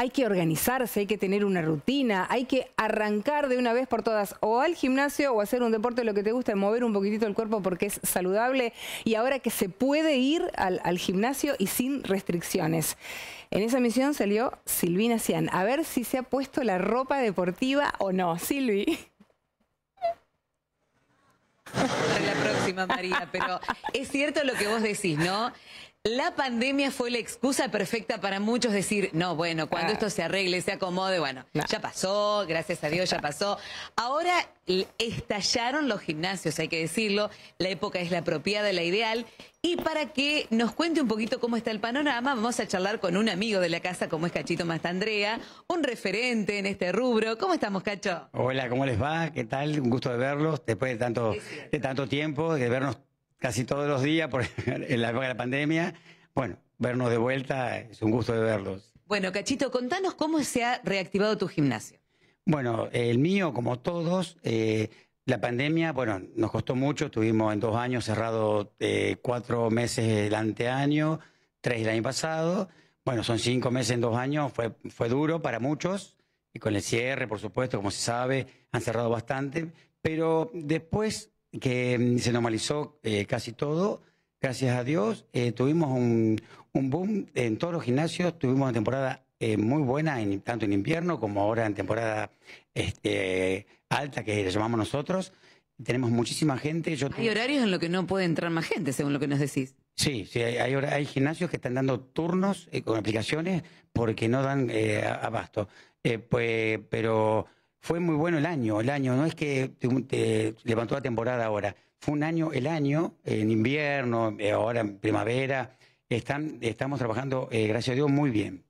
hay que organizarse, hay que tener una rutina, hay que arrancar de una vez por todas o al gimnasio o hacer un deporte, lo que te gusta, mover un poquitito el cuerpo porque es saludable y ahora que se puede ir al, gimnasio y sin restricciones. En esa misión salió Silvina Cian, a ver si se ha puesto la ropa deportiva o no. Silvi. la próxima, María, pero es cierto lo que vos decís, ¿no? La pandemia fue la excusa perfecta para muchos decir, no, bueno, cuando esto ah. se arregle, se acomode, bueno, ya pasó, gracias a Dios ya pasó. Ahora estallaron los gimnasios, hay que decirlo, la época es la apropiada, la ideal. Y para que nos cuente un poquito cómo está el panorama, vamos a charlar con un amigo de la casa como es Cachito Mastandrea, un referente en este rubro. ¿Cómo estamos, Cacho? Hola, ¿cómo les va? ¿Qué tal? Un gusto de verlos después de tanto, de tanto tiempo, de vernos casi todos los días por, en la pandemia. Bueno, vernos de vuelta es un gusto de verlos. Bueno, Cachito, contanos cómo se ha reactivado tu gimnasio. Bueno, el mío, como todos, eh, la pandemia, bueno, nos costó mucho. Estuvimos en dos años cerrado eh, cuatro meses el anteaño, tres el año pasado. Bueno, son cinco meses en dos años. Fue, fue duro para muchos. Y con el cierre, por supuesto, como se sabe, han cerrado bastante. Pero después que mm, se normalizó eh, casi todo, gracias a Dios. Eh, tuvimos un, boom en todos los gimnasios, tuvimos una temporada eh, muy buena, tanto en invierno como ahora en temporada este, alta, que le llamamos nosotros. Tenemos muchísima gente. hay horarios en los que no puede entrar más gente, según lo que nos decís. Sí, sí hay, hay, gimnasios que están dando turnos con aplicaciones porque no dan abasto. pues, pero fue muy bueno el año, el año, no es que te, levantó la temporada ahora, fue un año, el año, en invierno, eh, ahora en primavera, están, estamos trabajando, eh, gracias a Dios, muy bien.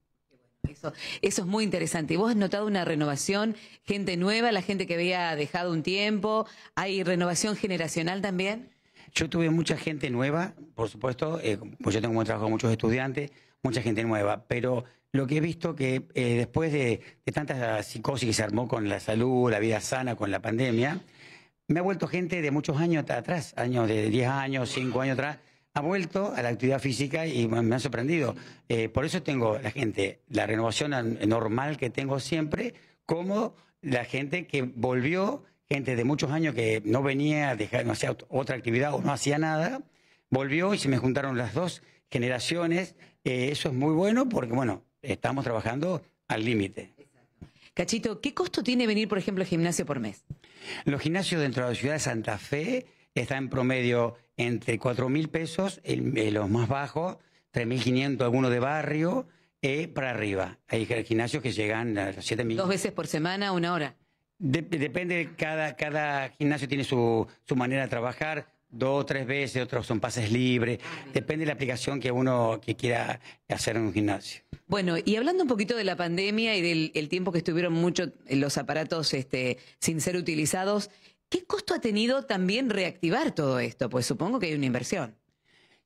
Eso, es muy interesante. ¿Y vos has notado una renovación, gente nueva, la gente que había dejado un tiempo? ¿Hay renovación generacional también? Yo tuve mucha gente nueva, por supuesto, pues yo tengo un trabajo con muchos estudiantes, mucha gente nueva, pero lo que he visto que eh, después de, tanta psicosis que se armó con la salud, la vida sana, con la pandemia, me ha vuelto gente de muchos años atrás, años de 10 años, 5 años atrás, ha vuelto a la actividad física y me ha sorprendido. Eh, por eso tengo la gente, la renovación normal que tengo siempre, como la gente que volvió, gente de muchos años que no venía, dejar, no hacía otra actividad o no hacía nada, volvió y se me juntaron las dos generaciones eh, eso es muy bueno porque, bueno, estamos trabajando al límite. Cachito, ¿qué costo tiene venir, por ejemplo, al gimnasio por mes? Los gimnasios dentro de la ciudad de Santa Fe están en promedio entre 4 mil pesos, eh, los más bajos, 3.500 algunos de barrio, y eh, para arriba. Hay gimnasios que llegan a los 7 mil. ¿Dos veces por semana, una hora? depende, cada, cada gimnasio tiene su manera de trabajar dos o tres veces, otros son pases libres. Depende de la aplicación que uno que quiera hacer en un gimnasio. Bueno, y hablando un poquito de la pandemia y del tiempo que estuvieron mucho eh, los aparatos este, sin ser utilizados, ¿qué costo ha tenido también reactivar todo esto? Pues supongo que hay una inversión.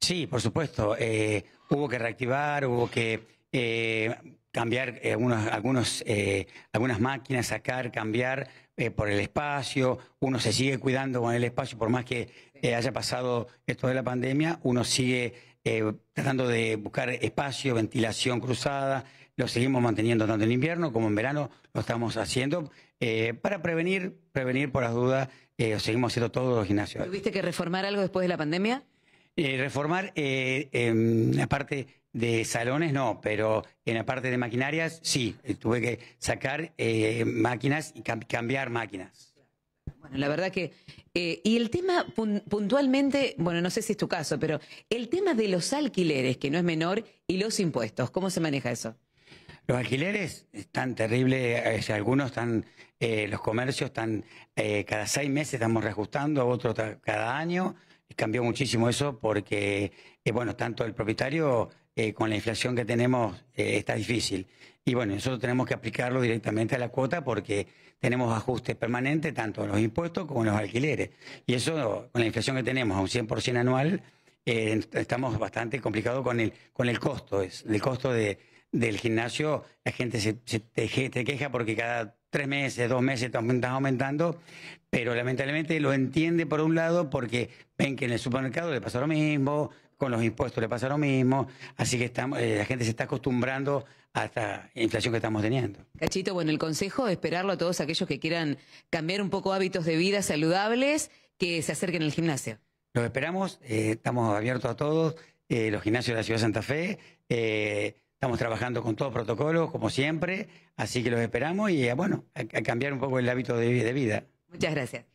Sí, por supuesto. Eh, hubo que reactivar, hubo que eh, cambiar eh, algunos, algunos, eh, algunas máquinas, sacar, cambiar eh, por el espacio, uno se sigue cuidando con el espacio, por más que haya pasado esto de la pandemia, uno sigue tratando de buscar espacio, ventilación cruzada, lo seguimos manteniendo tanto en invierno como en verano, lo estamos haciendo para prevenir, prevenir por las dudas, lo seguimos haciendo todos los gimnasios. ¿Tuviste que reformar algo después de la pandemia? reformar, em, aparte de salones no, pero en la parte de maquinarias sí, eh, tuve que sacar eh, máquinas y cambiar máquinas. Bueno, la verdad que... Eh, y el tema puntualmente, bueno, no sé si es tu caso, pero el tema de los alquileres, que no es menor, y los impuestos, ¿cómo se maneja eso? Los alquileres están terribles, algunos están, los comercios están, cada seis meses estamos reajustando, otros cada año, cambió muchísimo eso porque, bueno, tanto el propietario eh, con la inflación que tenemos eh, está difícil. Y bueno, nosotros tenemos que aplicarlo directamente a la cuota porque tenemos ajustes permanentes tanto en los impuestos como en los alquileres. Y eso, con la inflación que tenemos a un 100% anual, eh, estamos bastante complicados con el, con el costo. Es, el costo del gimnasio, la gente se, se queja porque cada tres meses, dos meses están aumentando, pero lamentablemente lo entiende por un lado porque ven que en el supermercado le pasa lo mismo, con los impuestos le pasa lo mismo, así que estamos, eh, la gente se está acostumbrando a esta inflación que estamos teniendo. Cachito, bueno, el consejo es esperarlo a todos aquellos que quieran cambiar un poco hábitos de vida saludables, que se acerquen al gimnasio. Los esperamos, eh, estamos abiertos a todos, eh, los gimnasios de la Ciudad de Santa Fe, estamos trabajando con todos protocolos, como siempre, así que los esperamos y bueno, a, cambiar un poco el hábito de vida. Muchas gracias.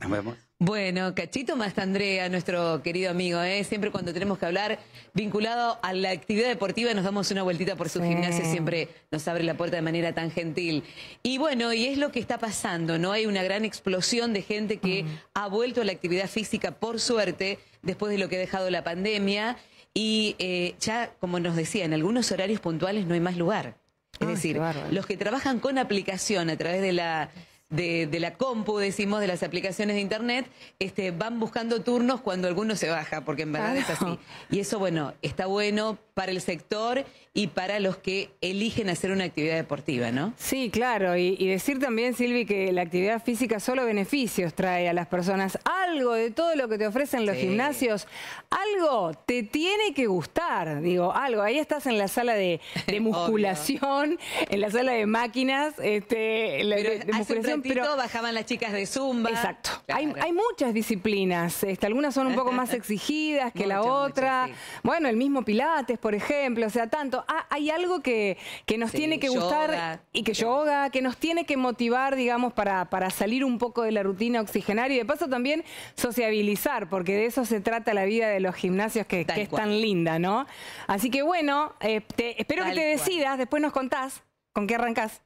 Nos vemos. Bueno, Cachito más andrea nuestro querido amigo, ¿eh? siempre cuando tenemos que hablar vinculado a la actividad deportiva nos damos una vueltita por su gimnasio. siempre nos abre la puerta de manera tan gentil. Y bueno, y es lo que está pasando, ¿no? Hay una gran explosión de gente que ha vuelto a la actividad física, por suerte, después de lo que ha dejado la pandemia. Y eh, ya, como nos decía, en algunos horarios puntuales no hay más lugar. Es decir, los que trabajan con aplicación a través de la de, la compu, decimos, de las aplicaciones de internet, este, van buscando turnos cuando alguno se baja, porque en verdad es así. Y eso, bueno, está bueno para el sector y para los que eligen hacer una actividad deportiva, ¿no? Sí, claro. Y, decir también, Silvi, que la actividad física solo beneficios trae a las personas. Algo de todo lo que te ofrecen los gimnasios, algo te tiene que gustar. Digo, algo. Ahí estás en la sala de, musculación, en la sala de máquinas, este, la, musculación. bajaban las chicas de zumba. Exacto. Hay, muchas disciplinas. Este, algunas son un poco más exigidas que la otra. Bueno, el mismo Pilates, por por ejemplo, o sea, tanto. Ah, hay algo que, que nos tiene que gustar y que yoga, que nos tiene que motivar, digamos, para, para salir un poco de la rutina oxigenaria y de paso también sociabilizar, porque de eso se trata la vida de los gimnasios que, es tan linda, ¿no? Así que bueno, eh, espero que te decidas, después nos contás con qué arrancás.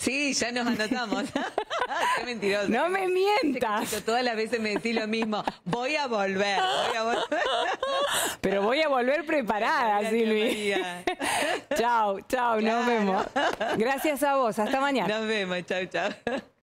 Sí, ya nos anotamos. Qué mentiroso. No me mientas. todas las veces me decís lo mismo. Voy a volver, voy a volver. Pero voy a volver preparada, Silvi. chao, chao, nos vemos. Gracias a vos, hasta mañana. Nos vemos, chao, chao.